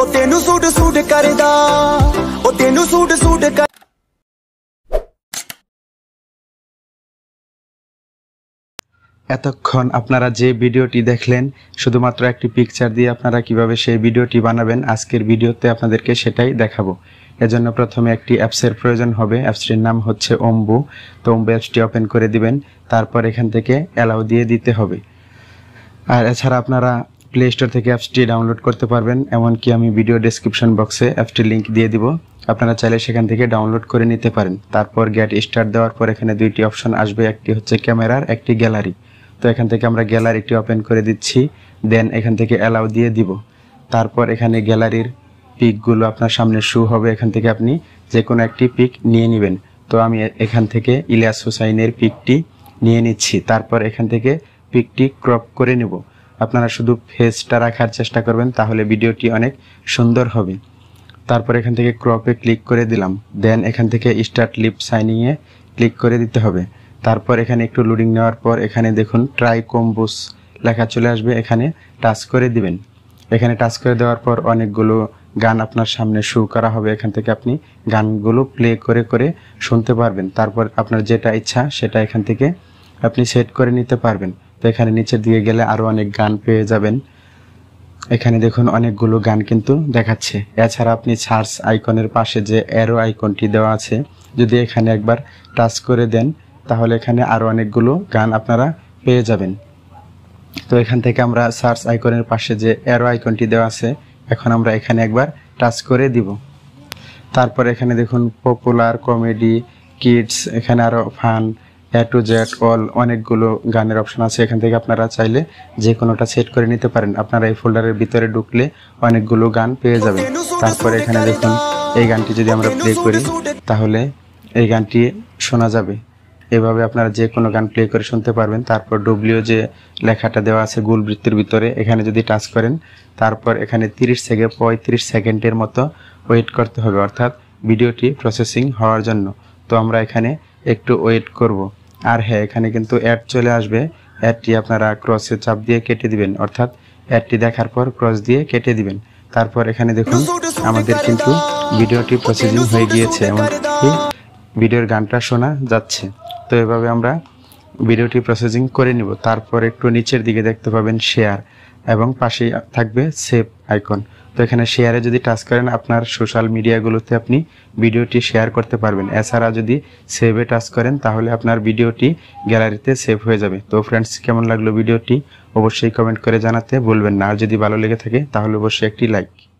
ਉਹ ਤੈਨੂੰ suit suit ਕਰਦਾ ਉਹ ਤੈਨੂੰ ਸੂਟ ਸੂਟ এতক্ষণ আপনারা যে ভিডিওটি দেখলেন শুধুমাত্র একটি পিকচার দিয়ে আপনারা কিভাবে সেই ভিডিওটি বানাবেন আজকের ভিডিওতে আপনাদেরকে সেটাই দেখাবো এজন্য প্রথমে একটি অ্যাপসের প্রয়োজন হবে অ্যাপসটির নাম হচ্ছে অম্বু তো অম্বু অ্যাপসটি ওপেন করে দিবেন তারপর এখান থেকে অ্যালাউ দিয়ে দিতে হবে আর এছাড়া আপনারা প্লে স্টোর থেকে অ্যাপসটি ডাউনলোড করতে পারবেন এমনকি আমি ভিডিও ডেসক্রিপশন বক্সে অ্যাপসটি লিঙ্ক দিয়ে দিব আপনারা চাইলে সেখান থেকে ডাউনলোড করে নিতে পারেন তারপর গ্যাট স্টার্ট দেওয়ার পর এখানে দুইটি অপশন আসবে একটি হচ্ছে ক্যামেরার একটি গ্যালারি তো এখান থেকে আমরা গ্যালারিটি ওপেন করে দিচ্ছি দেন এখান থেকে অ্যালাউ দিয়ে দিব তারপর এখানে গ্যালারির পিকগুলো আপনার সামনে শু হবে এখান থেকে আপনি যে কোনো একটি পিক নিয়ে নেবেন তো আমি এখান থেকে ইলিয়াস হুসাইনের পিকটি নিয়ে নিচ্ছি তারপর এখান থেকে পিকটি ক্রপ করে নেব আপনারা শুধু ফেসটা রাখার চেষ্টা করবেন তাহলে ভিডিওটি অনেক সুন্দর হবে তারপর এখান থেকে ক্রপে ক্লিক করে দিলাম দেন এখান থেকে স্টার্ট লিপ সাইনিংয়ে ক্লিক করে দিতে হবে তারপর এখানে একটু লোডিং নেওয়ার পর এখানে দেখুন ট্রাই কম্বুস লেখা চলে আসবে এখানে টাচ করে দিবেন এখানে টাচ করে দেওয়ার পর অনেকগুলো গান আপনার সামনে শু করা হবে এখান থেকে আপনি গানগুলো প্লে করে করে শুনতে পারবেন তারপর আপনার যেটা ইচ্ছা সেটা এখান থেকে আপনি সেট করে নিতে পারবেন তো এখানে নিচের দিকে গেলে আরও অনেক গান পেয়ে যাবেন এখানে দেখুন অনেকগুলো গান কিন্তু দেখাচ্ছে এছাড়া আপনি সার্চ আইকনের পাশে যে অ্যারো আইকনটি দেওয়া আছে যদি এখানে একবার টাচ করে দেন তাহলে এখানে আরও অনেকগুলো গান আপনারা পেয়ে যাবেন তো এখান থেকে আমরা সার্চ আইকনের পাশে যে অ্যারো আইকনটি দেওয়া আছে এখন আমরা এখানে একবার টাচ করে দিব তারপর এখানে দেখুন পপুলার কমেডি কিডস এখানে আরও fun A to Z all অনেকগুলো গানের অপশন আছে এখান থেকে আপনারা চাইলে যে কোনোটা সেট করে নিতে পারেন আপনারা এই ফোল্ডারের ভিতরে ঢুকলে অনেকগুলো গান পেয়ে যাবেন তারপরে এখানে দেখুন এই গানটি যদি আমরা প্লে করি তাহলে এই গানটি শোনা যাবে এভাবে আপনারা যে কোনো গান প্লে করে শুনতে পারবেন তারপর ডব্লিউ যে লেখাটা দেওয়া আছে গুল বৃত্তির ভিতরে এখানে যদি টাচ করেন তারপর এখানে তিরিশ থেকে পঁয়ত্রিশ সেকেন্ডের মতো ওয়েট করতে হবে অর্থাৎ ভিডিওটি প্রসেসিং হওয়ার জন্য তো আমরা এখানে একটু ওয়েট করবো আর হ্যাঁ এখানে কিন্তু অ্যাড চলে আসবে অ্যাডটি আপনারা ক্রসে চাপ দিয়ে কেটে দিবেন অর্থাৎ অ্যাডটি দেখার পর ক্রস দিয়ে কেটে দিবেন তারপর এখানে দেখুন আমাদের কিন্তু ভিডিওটি প্রসেসিং হয়ে গিয়েছে এমনকি ভিডিওর গানটা শোনা যাচ্ছে তো এভাবে আমরা ভিডিওটি প্রসেসিং করে নিব তারপর একটু নিচের দিকে দেখতে পাবেন শেয়ার এবং পাশে থাকবে সেভ আইকন তো এখানে শেয়ারে যদি টাচ করেন আপনার সোশ্যাল মিডিয়াগুলোতে আপনি ভিডিওটি শেয়ার করতে পারবেন এছাড়া যদি সেভে টাচ করেন তাহলে আপনার ভিডিওটি গ্যালারিতে সেভ হয়ে যাবে তো ফ্রেন্ডস কেমন লাগলো ভিডিওটি অবশ্যই কমেন্ট করে জানাতে বলবেন না আর যদি ভালো লেগে থাকে তাহলে অবশ্যই একটি লাইক